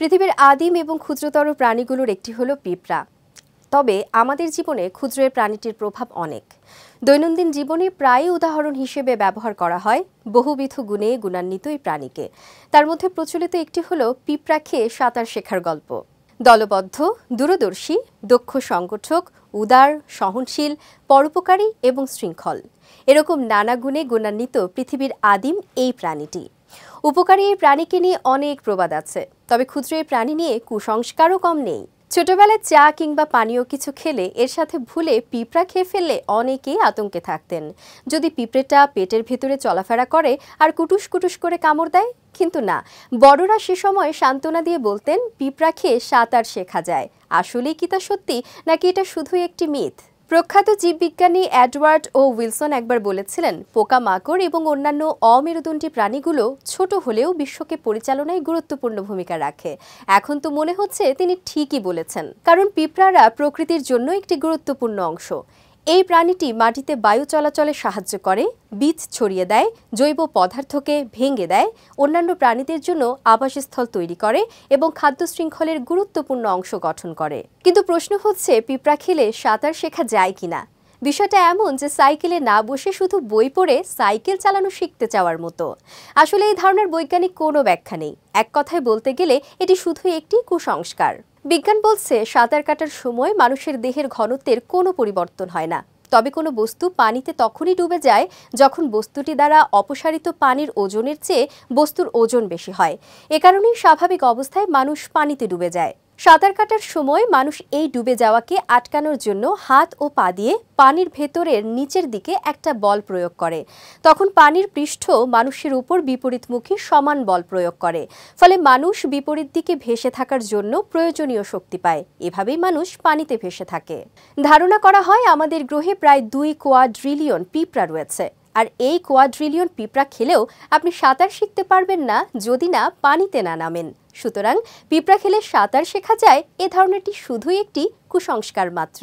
পৃথিবীর আদিম এবং ক্ষুদ্রতর প্রাণীগুলোর একটি হলো পিঁপড়া তবে আমাদের জীবনে ক্ষুদ্র প্রাণীটির প্রভাব অনেক দৈনন্দিন জীবনে প্রায় উদাহরণ হিসেবে ব্যবহার করা হয় বহুবিধ গুণে গুণান্বিত এই প্রাণীকে তার মধ্যে প্রচলিত একটি হলো পিঁপড়া খেয়ে সাঁতার শেখার গল্প দলবদ্ধ দূরদর্শী দক্ষ সংগঠক উদার সহনশীল পরোপকারী এবং শৃঙ্খল এরকম নানা গুণে গুণান্বিত পৃথিবীর আদিম এই প্রাণীটি উপকারী প্রাণীকে নিয়ে অনেক প্রবাদ আছে তবে ক্ষুদ্র এই প্রাণী নিয়ে কুসংস্কারও কম নেই ছোটবেলায় চা কিংবা পানীয় কিছু খেলে এর সাথে ভুলে পিঁপড়া খেয়ে ফেললে অনেকেই আতঙ্কে থাকতেন যদি পিঁপড়েটা পেটের ভেতরে চলাফেরা করে আর কুটুস কুটুস করে কামড় দেয় কিন্তু না বড়রা সে সময় সান্ত্বনা দিয়ে বলতেন পিঁপড়া খেয়ে সাঁতার শেখা যায় আসলেই কি তা সত্যি নাকি এটা শুধুই একটি মিথ প্রখ্যাত জীববিজ্ঞানী অ্যাডওয়ার্ড ও উইলসন একবার বলেছিলেন পোকামাকড় এবং অন্যান্য অমেরুদণ্ডী প্রাণীগুলো ছোট হলেও বিশ্বকে পরিচালনায় গুরুত্বপূর্ণ ভূমিকা রাখে এখন তো মনে হচ্ছে তিনি ঠিকই বলেছেন কারণ পিঁপড়ারা প্রকৃতির জন্য একটি গুরুত্বপূর্ণ অংশ এই প্রাণীটি মাটিতে বায়ু চলাচলে সাহায্য করে বীজ ছড়িয়ে দেয় জৈব পদার্থকে ভেঙে দেয় অন্যান্য প্রাণীদের জন্য আবাসস্থল তৈরি করে এবং খাদ্য শৃঙ্খলের গুরুত্বপূর্ণ অংশ গঠন করে কিন্তু প্রশ্ন হচ্ছে পিঁপড়া খেলে সাঁতার শেখা যায় কিনা বিষয়টা এমন যে সাইকেলে না বসে শুধু বই পড়ে সাইকেল চালানো শিখতে চাওয়ার মতো আসলে এই ধারণার বৈজ্ঞানিক কোনো ব্যাখ্যা নেই এক কথায় বলতে গেলে এটি শুধু একটি কুসংস্কার বিজ্ঞান বলছে সাঁতার কাটার সময় মানুষের দেহের ঘনত্বের কোনো পরিবর্তন হয় না তবে কোনো বস্তু পানিতে তখনই ডুবে যায় যখন বস্তুটি দ্বারা অপসারিত পানির ওজনের চেয়ে বস্তুর ওজন বেশি হয় এ কারণেই স্বাভাবিক অবস্থায় মানুষ পানিতে ডুবে যায় সাঁতার কাটার সময় মানুষ এই ডুবে যাওয়াকে আটকানোর জন্য হাত ও পা দিয়ে পানির ভেতরের নিচের দিকে একটা বল প্রয়োগ করে তখন পানির পৃষ্ঠ মানুষের উপর বিপরীতমুখী সমান বল প্রয়োগ করে ফলে মানুষ বিপরীত দিকে ভেসে থাকার জন্য প্রয়োজনীয় শক্তি পায় এভাবেই মানুষ পানিতে ভেসে থাকে ধারণা করা হয় আমাদের গ্রহে প্রায় দুই কোয়াড্রিলিয়ন পিঁপড়া রয়েছে আর এই কোয়াড্রিলিয়ন পিঁপড়া খেলেও আপনি সাঁতার শিখতে পারবেন না যদি না পানিতে না নামেন সুতরাং পিঁপড়া খেলে সাঁতার শেখা যায় এ ধরনেরটি শুধুই একটি কুসংস্কার মাত্র